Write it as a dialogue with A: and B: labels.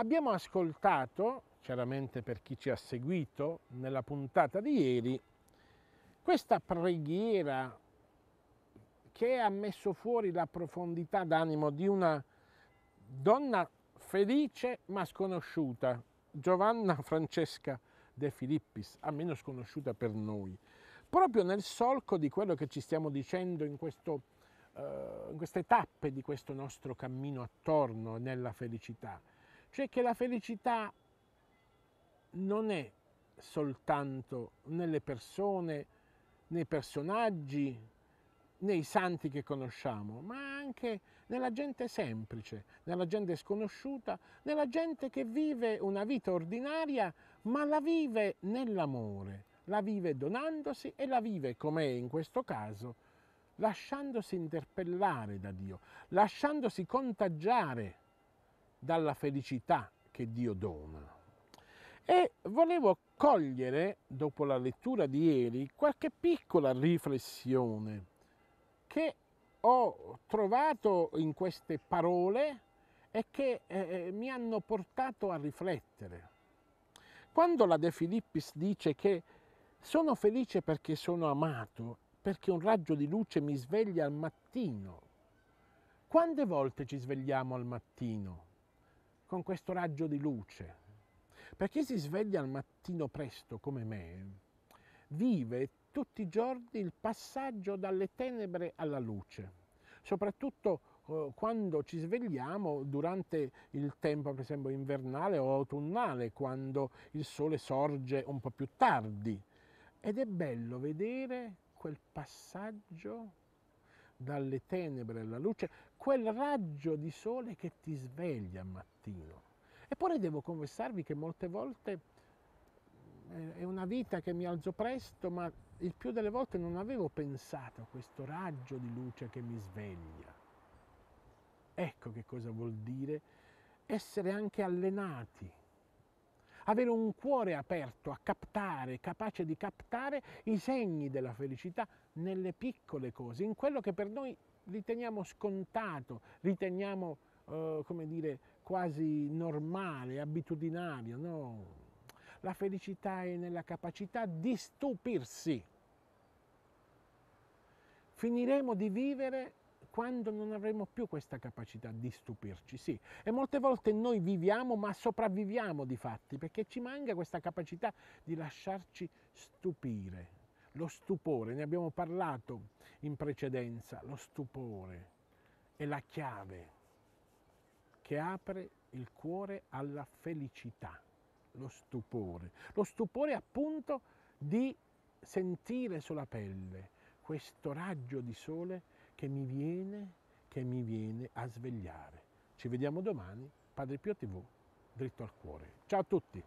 A: Abbiamo ascoltato, chiaramente per chi ci ha seguito nella puntata di ieri, questa preghiera che ha messo fuori la profondità d'animo di una donna felice ma sconosciuta, Giovanna Francesca De Filippis, almeno sconosciuta per noi, proprio nel solco di quello che ci stiamo dicendo in, questo, eh, in queste tappe di questo nostro cammino attorno nella felicità. Cioè che la felicità non è soltanto nelle persone, nei personaggi, nei santi che conosciamo, ma anche nella gente semplice, nella gente sconosciuta, nella gente che vive una vita ordinaria, ma la vive nell'amore, la vive donandosi e la vive, come è in questo caso, lasciandosi interpellare da Dio, lasciandosi contagiare dalla felicità che Dio dona. E volevo cogliere, dopo la lettura di ieri, qualche piccola riflessione che ho trovato in queste parole e che eh, eh, mi hanno portato a riflettere. Quando la De Filippis dice che sono felice perché sono amato, perché un raggio di luce mi sveglia al mattino, quante volte ci svegliamo al mattino? con questo raggio di luce. Per chi si sveglia al mattino presto come me, vive tutti i giorni il passaggio dalle tenebre alla luce, soprattutto eh, quando ci svegliamo durante il tempo, per esempio, invernale o autunnale, quando il sole sorge un po' più tardi. Ed è bello vedere quel passaggio dalle tenebre alla luce, quel raggio di sole che ti sveglia al mattino. Eppure devo confessarvi che molte volte eh, è una vita che mi alzo presto, ma il più delle volte non avevo pensato a questo raggio di luce che mi sveglia. Ecco che cosa vuol dire essere anche allenati avere un cuore aperto a captare, capace di captare i segni della felicità nelle piccole cose, in quello che per noi riteniamo scontato, riteniamo, eh, come dire, quasi normale, abitudinario, no? La felicità è nella capacità di stupirsi. Finiremo di vivere quando non avremo più questa capacità di stupirci, sì. E molte volte noi viviamo ma sopravviviamo di fatti perché ci manca questa capacità di lasciarci stupire. Lo stupore, ne abbiamo parlato in precedenza, lo stupore è la chiave che apre il cuore alla felicità, lo stupore. Lo stupore appunto di sentire sulla pelle questo raggio di sole che mi viene, che mi viene a svegliare. Ci vediamo domani, Padre Pio TV, dritto al cuore. Ciao a tutti!